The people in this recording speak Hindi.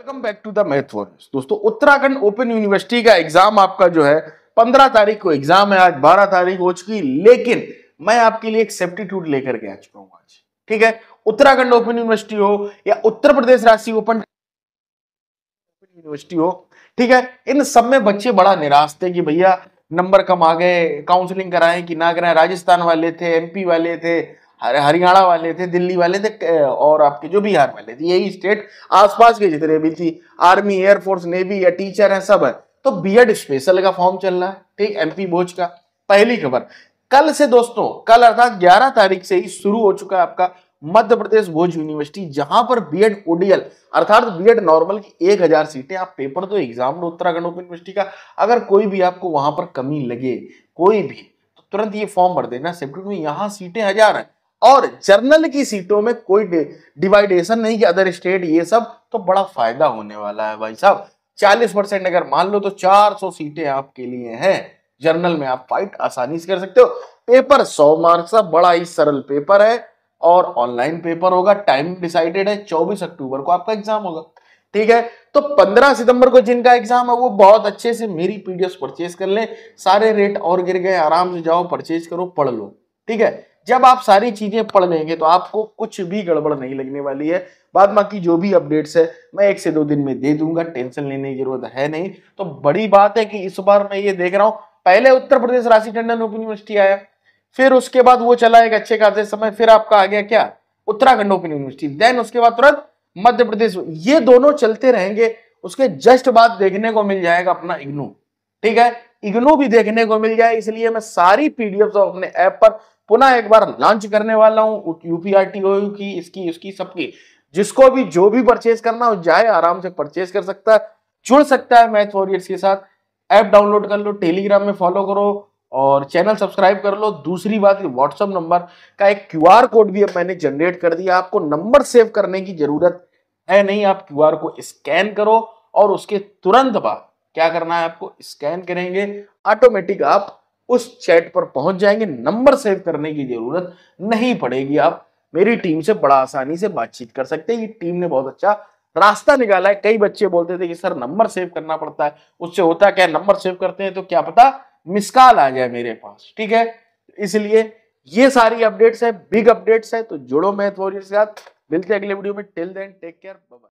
welcome back to the math दोस्तों उत्तराखंड ओपन यूनिवर्सिटी का एग्जाम आपका जो है 15 तारीख को एग्जाम है आज 12 तारीख हो चुकी लेकिन मैं आपके लिए एक सेप्टीट्यूड लेकर के आ चुका हूं आज ठीक है उत्तराखंड ओपन यूनिवर्सिटी हो या उत्तर प्रदेश राशि ओपन यूनिवर्सिटी हो ठीक है इन सब में बच्चे बड़ा निराश थे कि भैया नंबर कम आ गए काउंसलिंग कराएं कि ना कराएं राजस्थान वाले थे एमपी वाले थे हरियाणा वाले थे दिल्ली वाले थे और आपके जो बिहार वाले थे यही स्टेट आसपास के जितने भी थी आर्मी एयरफोर्स नेवी या टीचर है सब है तो बीएड स्पेशल का फॉर्म चल रहा है ठीक एमपी बोझ का पहली खबर कल से दोस्तों कल अर्थात 11 तारीख से ही शुरू हो चुका है आपका मध्य प्रदेश भोज यूनिवर्सिटी जहां पर बीएड ओडीएल अर्थात बीएड नॉर्मल की एक हजार सीटें आप पेपर तो एग्जाम उत्तराखंड ओपन यूनिवर्सिटी का अगर कोई भी आपको वहां पर कमी लगे कोई भी तो तुरंत ये फॉर्म भर देना सेप्टेम्बर में यहाँ सीटें हजार है और जर्नल की सीटों में कोई डिवाइडेशन नहीं कि अदर स्टेट ये सब तो बड़ा फायदा होने वाला है भाई साहब 40 परसेंट अगर मान लो तो 400 सीटें आपके लिए हैं जर्नल में आप फाइट आसानी से कर सकते हो पेपर 100 मार्क्स का बड़ा ही सरल पेपर है और ऑनलाइन पेपर होगा टाइम डिसाइडेड है 24 अक्टूबर को आपका एग्जाम होगा ठीक है तो 15 सितंबर को जिनका एग्जाम है वो बहुत अच्छे से मेरी पीडीएफ परचेज कर ले सारे रेट और गिर गए आराम से जाओ परचेज करो पढ़ लो ठीक है जब आप सारी चीजें पढ़ लेंगे तो आपको कुछ भी गड़बड़ नहीं लगने वाली है बाद बाकी जो भी अपडेट्स है मैं एक से दो दिन में दे दूंगा टेंशन लेने की जरूरत है नहीं तो बड़ी बात है कि इस बार मैं ये देख रहा हूं पहले उत्तर प्रदेश राशि टंडन ओपन यूनिवर्सिटी आया फिर उसके बाद वो चला एक अच्छे खासे समय फिर आपका आ गया क्या उत्तराखंड ओपन यूनिवर्सिटी देन उसके बाद तुरंत मध्य प्रदेश ये दोनों चलते रहेंगे उसके जस्ट बाद देखने को मिल जाएगा अपना इग्नू ठीक है इग्नू भी देखने को मिल जाए इसलिए मैं सारी पीडीएफ अपने ऐप पर पुनः एक बार लॉन्च करने वाला हूँ यूपीआरटीओ की इसकी उसकी सबकी जिसको भी जो भी परचेज करना हो जाए आराम से परचेज कर सकता है जुड़ सकता है मैथ वॉरियर्स के साथ ऐप डाउनलोड कर लो टेलीग्राम में फॉलो करो और चैनल सब्सक्राइब कर लो दूसरी बात व्हाट्सअप नंबर का एक क्यूआर कोड भी अब मैंने जनरेट कर दिया आपको नंबर सेव करने की जरूरत है नहीं आप क्यूआर को स्कैन करो और उसके तुरंत बाद क्या करना है आपको स्कैन करेंगे ऑटोमेटिक आप उस चैट पर पहुंच जाएंगे नंबर सेव करने की जरूरत नहीं पड़ेगी आप मेरी टीम से बड़ा आसानी से बातचीत कर सकते हैं ये टीम ने बहुत अच्छा रास्ता निकाला है कई बच्चे बोलते थे कि सर नंबर सेव करना पड़ता है उससे होता क्या नंबर सेव करते हैं तो क्या पता मिस कॉल आ जाए मेरे पास ठीक है इसलिए ये सारी अपडेट्स है बिग अपडेट्स है तो जुड़ो मैथ वॉरियर के साथ मिलते हैं अगले वीडियो में till then take care bye